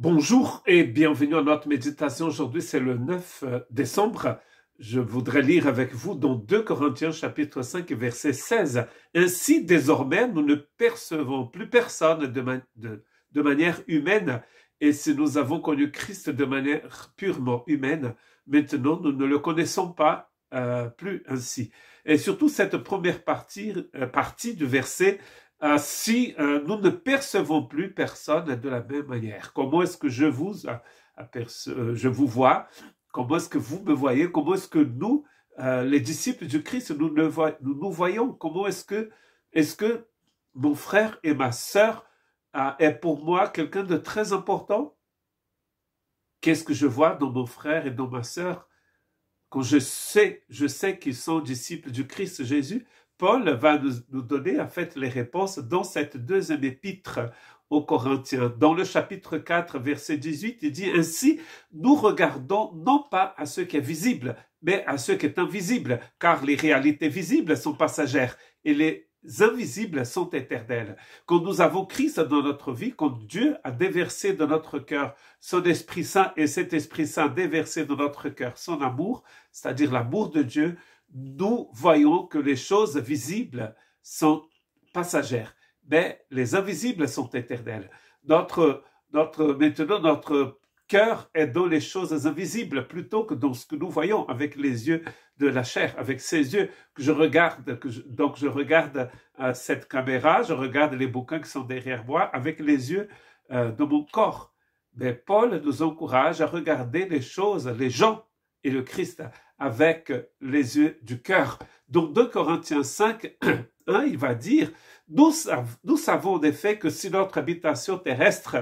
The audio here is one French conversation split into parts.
Bonjour et bienvenue à notre méditation. Aujourd'hui, c'est le 9 euh, décembre. Je voudrais lire avec vous dans 2 Corinthiens chapitre 5 verset 16. Ainsi, désormais, nous ne percevons plus personne de, manière humaine. Et si nous avons connu Christ de manière purement humaine, maintenant nous ne le connaissons pas euh, plus ainsi. Et surtout cette première partie, euh, partie du verset euh, si euh, nous ne percevons plus personne de la même manière. Comment est-ce que je vous, euh, je vous vois Comment est-ce que vous me voyez Comment est-ce que nous, les disciples du Christ, nous, nous, voyons Comment est-ce que, est que mon frère et ma sœur est pour moi quelqu'un de très important Qu'est-ce que je vois dans mon frère et dans ma sœur quand je sais, je sais qu'ils sont disciples du Christ Jésus, Paul va nous donner en fait les réponses dans cette deuxième épître aux Corinthiens. Dans le chapitre 4, verset 18, il dit Ainsi, nous regardons non pas à ce qui est visible, mais à ce qui est invisible, car les réalités visibles sont passagères et les invisibles sont éternelles. Quand nous avons Christ dans notre vie, quand Dieu a déversé dans notre cœur son Esprit Saint et cet Esprit Saint déversé dans notre cœur son amour, c'est-à-dire l'amour de Dieu, nous voyons que les choses visibles sont passagères, mais les invisibles sont éternelles. Notre, maintenant, notre cœur est dans les choses invisibles plutôt que dans ce que nous voyons avec les yeux de la chair, avec ces yeux que je regarde. donc je regarde euh, cette caméra, je regarde les bouquins qui sont derrière moi avec les yeux euh, de mon corps. Mais Paul nous encourage à regarder les choses, les gens et le Christ avec les yeux du cœur. Donc, 2 Corinthiens 5, 1, il va dire, nous, savons des faits que si notre habitation terrestre,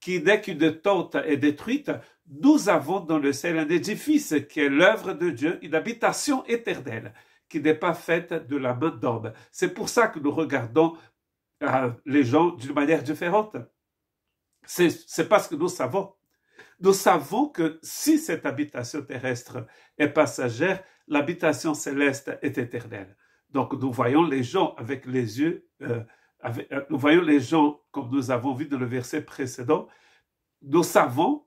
qui n'est qu'une tente est détruite, nous avons dans le ciel un édifice qui est l'œuvre de Dieu, une habitation éternelle qui n'est pas faite de la main d'homme. C'est pour ça que nous regardons euh, les gens d'une manière différente. C'est parce que nous savons nous savons que si cette habitation terrestre est passagère, l'habitation céleste est éternelle. Donc nous voyons les gens avec les yeux, euh, euh, nous voyons les gens comme nous avons vu dans le verset précédent. Nous savons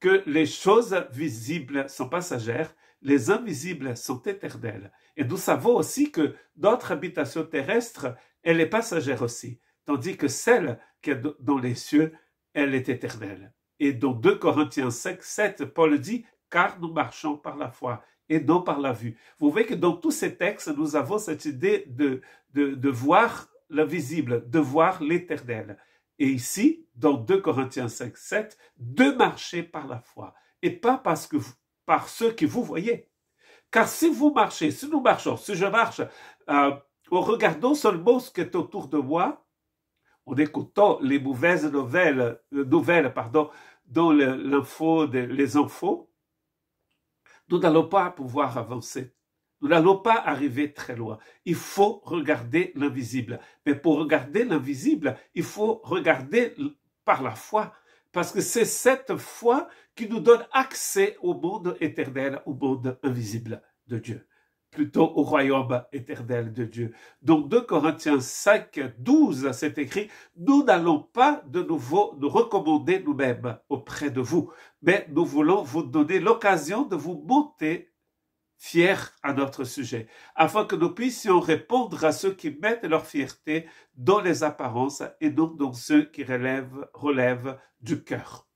que les choses visibles sont passagères, les invisibles sont éternelles. Et nous savons aussi que notre habitation terrestre, elle est passagère aussi, tandis que celle qui est dans les cieux, elle est éternelle. Et dans 2 Corinthiens 5, 7, Paul dit, car nous marchons par la foi et non par la vue. Vous voyez que dans tous ces textes, nous avons cette idée de, de, voir l'invisible, de voir l'éternel. Et ici, dans 2 Corinthiens 5, 7, de marcher par la foi et pas parce que par ceux que vous voyez. Car si vous marchez, si nous marchons, si je marche euh, en regardant seulement ce qui est autour de moi, en écoutant les mauvaises nouvelles, euh, nouvelles pardon, dans l'info infos, nous n'allons pas pouvoir avancer. Nous n'allons pas arriver très loin. Il faut regarder l'invisible. Mais pour regarder l'invisible, il faut regarder par la foi. Parce que c'est cette foi qui nous donne accès au monde éternel, au monde invisible de Dieu plutôt au royaume éternel de Dieu. Donc, 2 Corinthiens 5, 12, c'est écrit, nous n'allons pas de nouveau nous recommander nous-mêmes auprès de vous, mais nous voulons vous donner l'occasion de vous monter fiers à notre sujet, afin que nous puissions répondre à ceux qui mettent leur fierté dans les apparences et donc dans ceux qui relèvent, relèvent du cœur.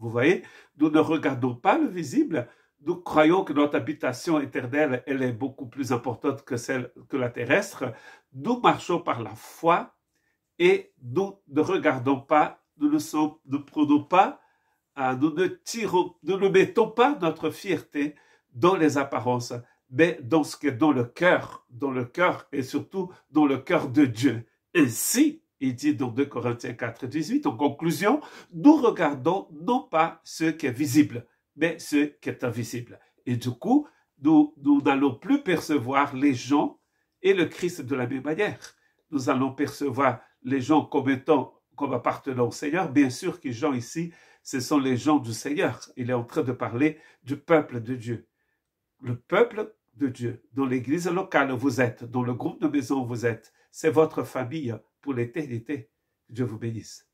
Vous voyez, nous ne regardons pas le visible, nous croyons que notre habitation éternelle, elle est beaucoup plus importante que celle que la terrestre. Nous marchons par la foi et nous ne regardons pas, nous ne, sommes, prenons pas, euh, nous ne nous ne mettons pas notre fierté dans les apparences, mais dans ce qui est dans le cœur, dans le cœur et surtout dans le cœur de Dieu. Ainsi, il dit dans 2 Corinthiens 4, 18, en conclusion, nous regardons non pas ce qui est visible, mais ce qui est invisible. Et du coup, nous, n'allons plus percevoir les gens et le Christ de la même manière. Nous allons percevoir les gens comme étant, comme appartenant au Seigneur. Bien sûr que les gens ici, ce sont les gens du Seigneur. Il est en train de parler du peuple de Dieu. Le peuple de Dieu, dans l'église locale vous êtes, dans le groupe de maison vous êtes, c'est votre famille pour l'éternité. Dieu vous bénisse.